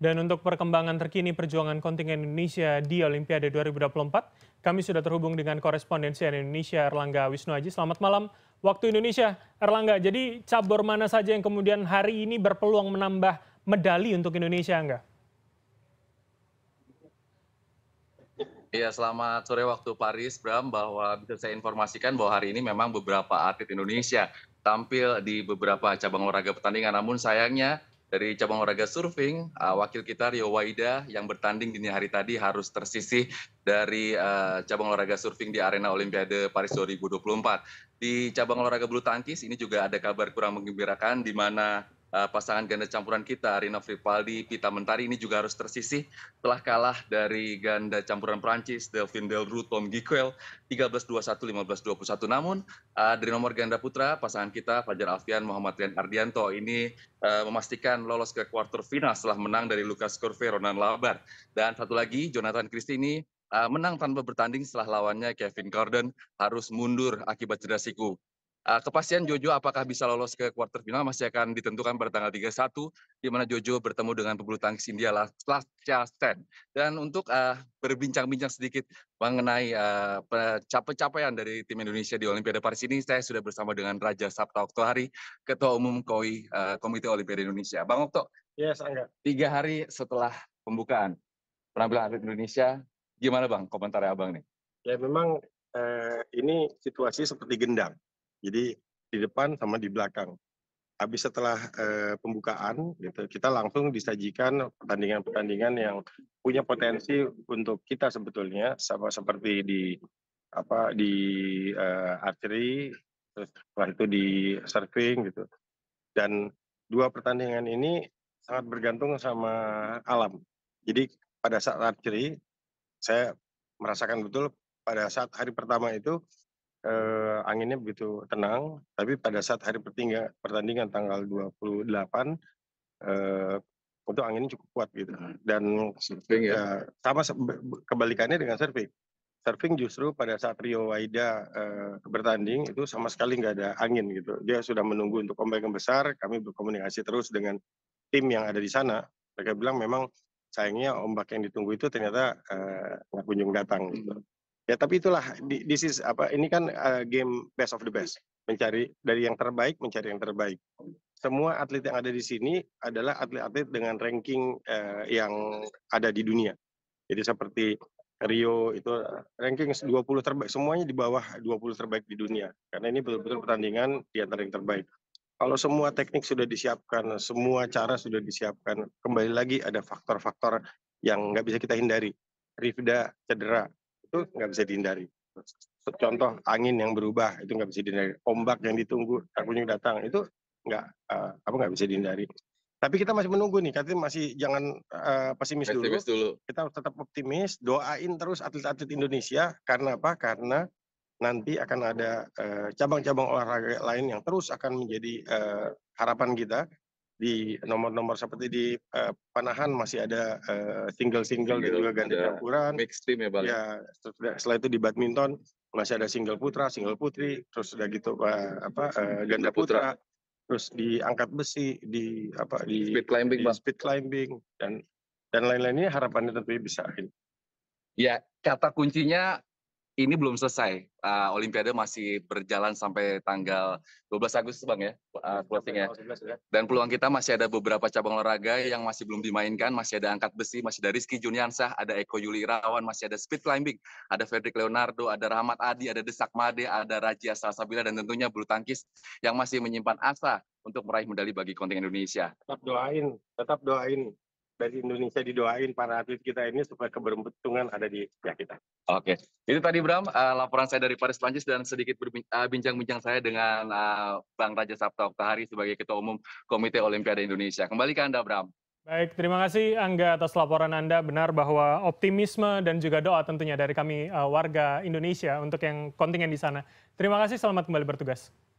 Dan untuk perkembangan terkini perjuangan kontingen Indonesia di Olimpiade 2024, kami sudah terhubung dengan korespondensi Indonesia Erlangga Wisnuaji. Selamat malam waktu Indonesia. Erlangga, jadi cabur mana saja yang kemudian hari ini berpeluang menambah medali untuk Indonesia enggak? Iya, selamat sore waktu Paris, Bram, bahwa bisa saya informasikan bahwa hari ini memang beberapa atlet Indonesia tampil di beberapa cabang olahraga pertandingan. Namun sayangnya dari cabang olahraga surfing, uh, wakil kita Rio Waida yang bertanding dini hari tadi harus tersisih dari uh, cabang olahraga surfing di arena Olimpiade Paris 2024. Di cabang olahraga bulu tangkis ini juga ada kabar kurang mengembirakan di mana Eh, pasangan ganda campuran kita Rina Frivaldi, Pita Mentari ini juga harus tersisih telah kalah dari ganda campuran Prancis Delvin Delru, Tom Giquel 13-21, 15-21. Namun uh, dari nomor ganda putra pasangan kita Fajar Alfian, Muhammad Rian Ardianto ini uh, memastikan lolos ke quarter final setelah menang dari Lukas Corve, Ronan Labar. Dan satu lagi Jonathan Christie ini menang tanpa bertanding setelah lawannya Kevin Gordon harus mundur akibat cedera siku kepastian Jojo apakah bisa lolos ke quarter final masih akan ditentukan pada tanggal 31 di mana Jojo bertemu dengan pebulu tangkis India Lasya Sen. Dan untuk uh, berbincang-bincang sedikit mengenai uh, pencapaian dari tim Indonesia di Olimpiade Paris ini, saya sudah bersama dengan Raja Sabta Oktohari, Ketua Umum KOI uh, Komite Olimpiade Indonesia. Bang Okto, yes, Angga. tiga hari setelah pembukaan penampilan atlet Indonesia, gimana Bang komentarnya Abang nih? Ya memang Uh, ini situasi seperti gendang jadi di depan sama di belakang habis setelah eh, pembukaan gitu kita langsung disajikan pertandingan-pertandingan yang punya potensi untuk kita sebetulnya sama seperti di apa di eh, archery setelah itu di surfing gitu dan dua pertandingan ini sangat bergantung sama alam jadi pada saat archery saya merasakan betul pada saat hari pertama itu eh, anginnya begitu tenang, tapi pada saat hari pertandingan, pertandingan tanggal 28 eh, untuk anginnya cukup kuat gitu. Hmm. Dan surfing ya. Eh, sama kebalikannya dengan surfing. Surfing justru pada saat Rio Waida eh, bertanding itu sama sekali nggak ada angin gitu. Dia sudah menunggu untuk ombak yang besar. Kami berkomunikasi terus dengan tim yang ada di sana. Mereka bilang memang sayangnya ombak yang ditunggu itu ternyata eh, nggak eh, kunjung datang gitu. Hmm ya tapi itulah this is apa ini kan uh, game best of the best mencari dari yang terbaik mencari yang terbaik semua atlet yang ada di sini adalah atlet-atlet dengan ranking uh, yang ada di dunia jadi seperti Rio itu eh, ranking 20 terbaik semuanya di bawah 20 terbaik di dunia karena ini betul-betul pertandingan di antara yang terbaik kalau semua teknik sudah disiapkan, semua cara sudah disiapkan, kembali lagi ada faktor-faktor yang nggak bisa kita hindari. Rifda cedera, itu nggak bisa dihindari. Contoh angin yang berubah itu nggak bisa dihindari. Ombak yang ditunggu tak kunjung datang itu nggak uh, apa nggak bisa dihindari. Tapi kita masih menunggu nih, katanya masih jangan uh, eh, pesimis, pesimis dulu. dulu. Kita tetap optimis, doain terus atlet-atlet Indonesia karena apa? Karena nanti akan ada eh, cabang-cabang uh, olahraga lain yang terus akan menjadi uh, harapan kita di nomor-nomor seperti di uh, panahan masih ada eh, gitu, single single-single dan juga ganda campuran. Mixed team ya Bang. Ya, ya setelah itu di badminton masih ada single putra, single putri, terus sudah gitu uh, apa uh, ganda putra. putra terus di angkat besi, di apa di speed climbing, di speed climbing dan dan lain-lainnya harapannya tentunya bisa. Gitu. Ya, kata kuncinya ini belum selesai. Uh, Olimpiade masih berjalan sampai tanggal 12 Agustus, Bang ya, uh, closingnya. Ya. Dan peluang kita masih ada beberapa cabang olahraga yang masih belum dimainkan, masih ada angkat besi, masih ada Rizky Juniansah, ada Eko Yuli Rawan, masih ada speed climbing, ada Fredrik Leonardo, ada Rahmat Adi, ada Desak Made, ada Raja Salsabila, dan tentunya bulu tangkis yang masih menyimpan asa untuk meraih medali bagi kontingen Indonesia. Tetap doain, tetap doain dari Indonesia didoain para atlet kita ini supaya keberuntungan ada di pihak kita. Oke, itu tadi Bram uh, laporan saya dari Paris Prancis dan sedikit eh, bincang-bincang uh, saya dengan uh, Bang Raja Sabta Oktahari sebagai Ketua Umum Komite Olimpiade Indonesia. Kembali ke Anda Bram. Baik, terima kasih Angga atas laporan Anda. Benar bahwa optimisme dan juga doa tentunya dari kami uh, warga Indonesia untuk yang kontingen di sana. Terima kasih, selamat kembali bertugas.